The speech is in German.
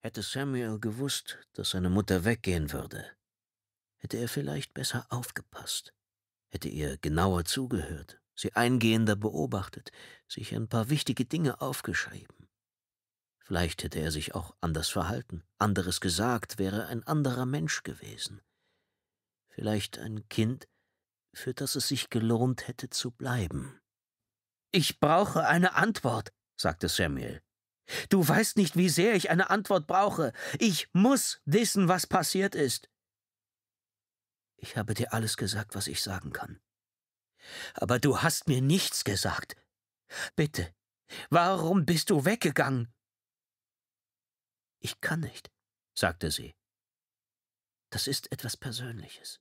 Hätte Samuel gewusst, dass seine Mutter weggehen würde, hätte er vielleicht besser aufgepasst, hätte ihr genauer zugehört, sie eingehender beobachtet, sich ein paar wichtige Dinge aufgeschrieben. Vielleicht hätte er sich auch anders verhalten, anderes gesagt, wäre ein anderer Mensch gewesen. Vielleicht ein Kind, für das es sich gelohnt hätte zu bleiben. Ich brauche eine Antwort, sagte Samuel. Du weißt nicht, wie sehr ich eine Antwort brauche. Ich muss wissen, was passiert ist. Ich habe dir alles gesagt, was ich sagen kann. Aber du hast mir nichts gesagt. Bitte, warum bist du weggegangen? Ich kann nicht, sagte sie. Das ist etwas Persönliches.